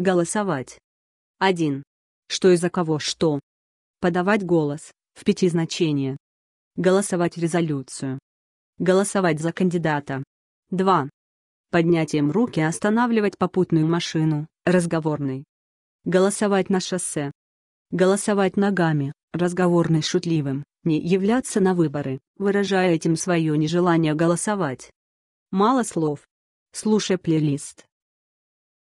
Голосовать. 1. Что и за кого что. Подавать голос, в пяти значения. Голосовать резолюцию. Голосовать за кандидата. 2. Поднятием руки останавливать попутную машину, разговорный. Голосовать на шоссе. Голосовать ногами, разговорный шутливым, не являться на выборы, выражая этим свое нежелание голосовать. Мало слов. Слушай плейлист.